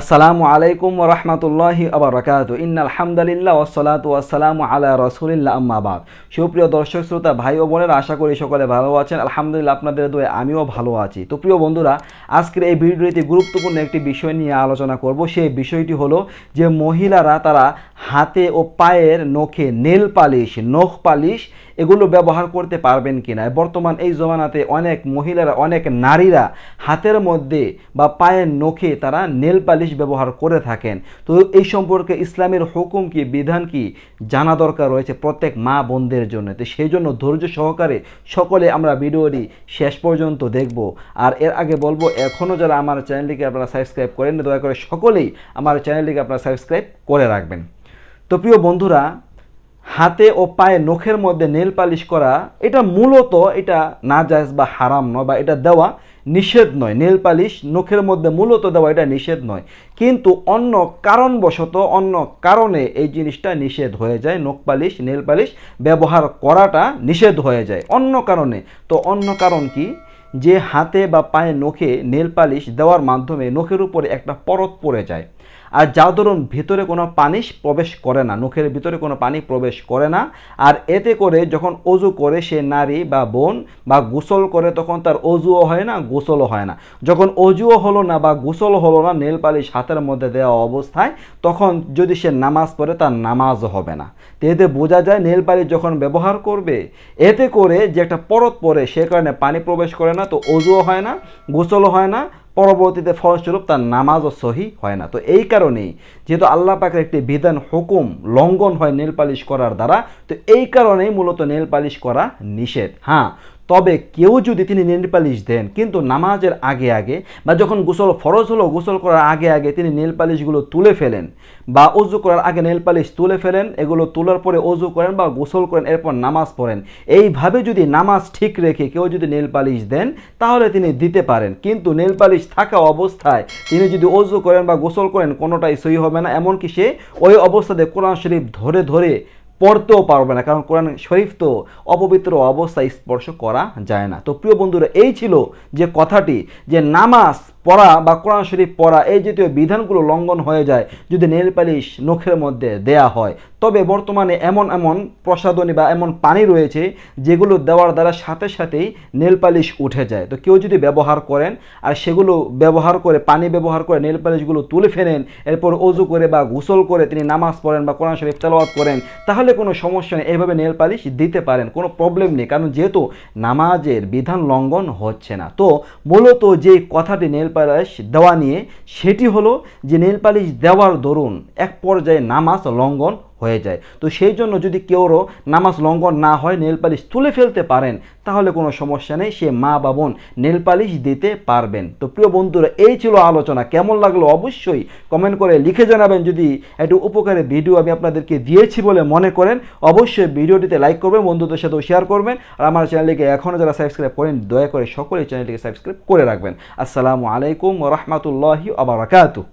আসসালামু আলাইকুম রহমতুল্লাহি আবরাকাত ইন্নাল হামদালিল্লাহ ওসলাত ওয়াসালাম আলা রসুলিল্লা আম্মাবাদ সুপ্রিয় দর্শক শ্রোতা ভাই ও বোনেরা আশা করি সকলে ভালো আছেন আলহামদুলিল্লাহ আপনাদের দয়ে আমিও ভালো আছি তো প্রিয় বন্ধুরা আজকের এই ভিডিওটিতে গুরুত্বপূর্ণ একটি বিষয় নিয়ে আলোচনা করব সেই বিষয়টি হলো যে মহিলারা তারা হাতে ও পায়ের নখে নেল পালিশ নখ পালিশ এগুলো ব্যবহার করতে পারবেন কি না বর্তমান এই জমানাতে অনেক মহিলারা অনেক নারীরা হাতের মধ্যে বা পায়ের নখে তারা নেল পালিশ কুরালিশ ব্যবহার করে থাকেন তো এই সম্পর্কে ইসলামের হুকুম কি বিধান কি জানা দরকার রয়েছে প্রত্যেক মা বোনদের জন্য তো সেই জন্য ধৈর্য সহকারে সকলে আমরা ভিডিওটি শেষ পর্যন্ত দেখব আর এর আগে বলবো এখনও যারা আমার চ্যানেলটিকে আপনারা সাবস্ক্রাইব করেন দয়া করে সকলেই আমার চ্যানেলটিকে আপনারা সাবস্ক্রাইব করে রাখবেন তো প্রিয় বন্ধুরা হাতে ও পায়ে নখের মধ্যে নেল পালিশ করা এটা মূলত এটা না জায়জ বা হারাম নয় বা এটা দেওয়া নিষেধ নয় নীল পালিশ নখের মধ্যে মূলত দেওয়া এটা নিষেধ নয় কিন্তু অন্য কারণবশত অন্য কারণে এই জিনিসটা নিষেধ হয়ে যায় নখ পালিশ নীল পালিশ ব্যবহার করাটা নিষেধ হয়ে যায় অন্য কারণে তো অন্য কারণ কি যে হাতে বা পায়ে নখে নেল পালিশ দেওয়ার মাধ্যমে নখের উপরে একটা পরত পড়ে যায় আর যা ধরুন ভিতরে কোনো পানি প্রবেশ করে না নখের ভিতরে কোনো পানি প্রবেশ করে না আর এতে করে যখন অজু করে সে নারী বা বোন বা গোসল করে তখন তার অজুও হয় না গোসলও হয় না যখন অজুও হলো না বা গোসল হলো না নেল পালিশ হাতের মধ্যে দেওয়া অবস্থায় তখন যদি সে নামাজ পড়ে তার নামাজ হবে না তো এতে বোঝা যায় নেল পালিশ যখন ব্যবহার করবে এতে করে যে একটা পরত পরে সে কারণে পানি প্রবেশ করে না তো অজুও হয় না গোসলও হয় না পরবর্তীতে ফলস্বরূপ তার নামাজও সহি হয় না তো এই কারণেই যেহেতু আল্লাহ পাকের একটি বিধান হুকুম লঙ্ঘন হয় নেল পালিশ করার দ্বারা তো এই কারণেই মূলত নেল পালিশ করা নিষেধ হ্যাঁ তবে কেউ যদি তিনি নীলপালিশ দেন কিন্তু নামাজের আগে আগে বা যখন গোসল ফরজ হলো গোসল করার আগে আগে তিনি নীলপালিশগুলো তুলে ফেলেন বা অজু করার আগে নীলপালিশ তুলে ফেলেন এগুলো তোলার পরে অজু করেন বা গোসল করেন এরপর নামাজ পড়েন এইভাবে যদি নামাজ ঠিক রেখে কেউ যদি নীলপালিশ দেন তাহলে তিনি দিতে পারেন কিন্তু নীলপালিশ থাকা অবস্থায় তিনি যদি অজু করেন বা গোসল করেন কোনোটাই সই হবে না এমনকি সে ওই অবস্থাতে কোরআন শরীফ ধরে ধরে পড়তেও পারবে না কারণ কোরআন শরীফ তো অপবিত্র অবস্থায় স্পর্শ করা যায় না তো প্রিয় বন্ধুরা এই ছিল যে কথাটি যে নামাজ পড়া বা কোরআন শরীফ পড়া এই জাতীয় বিধানগুলো লঙ্ঘন হয়ে যায় যদি নেল পালিশ নখের মধ্যে দেয়া হয় তবে বর্তমানে এমন এমন প্রসাধনী বা এমন পানি রয়েছে যেগুলো দেওয়ার দ্বারা সাথে সাথেই নেল পালিশ উঠে যায় তো কেউ যদি ব্যবহার করেন আর সেগুলো ব্যবহার করে পানি ব্যবহার করে নেল পালিশগুলো তুলে ফেলেন এরপর অজু করে বা গোসল করে তিনি নামাজ পড়েন বা কোরআন শরীফ তেলওয়াত করেন তাহলে কোনো সমস্যা নেই এভাবে নেল পালিশ দিতে পারেন কোনো প্রবলেম নেই কারণ যেহেতু নামাজের বিধান লঙ্ঘন হচ্ছে না তো মূলত যে কথাটি নেল পালিশ দেওয়া নিয়ে সেটি হলো যে নেল পালিশ দেওয়ার দরুন এক পর্যায়ে নামাজ লঙ্ঘন হয়ে যায় তো সেই জন্য যদি কেউরও নামাজ লঙ্ঘন না হয় নেল পালিশ তুলে ফেলতে পারেন তাহলে কোনো সমস্যা নেই সে মা বা বোন নেল পালিশ দিতে পারবেন তো প্রিয় বন্ধুরা এই ছিল আলোচনা কেমন লাগলো অবশ্যই কমেন্ট করে লিখে জানাবেন যদি একটু উপকারে ভিডিও আমি আপনাদেরকে দিয়েছি বলে মনে করেন অবশ্যই ভিডিওটিতে লাইক করবেন বন্ধুদের সাথেও শেয়ার করবেন আর আমার চ্যানেলটিকে এখনও যারা সাবস্ক্রাইব করেন দয়া করে সকলেই চ্যানেলটিকে সাবস্ক্রাইব করে রাখবেন আসসালামু আলাইকুম রহমতুল্লাহি আবরাকাতু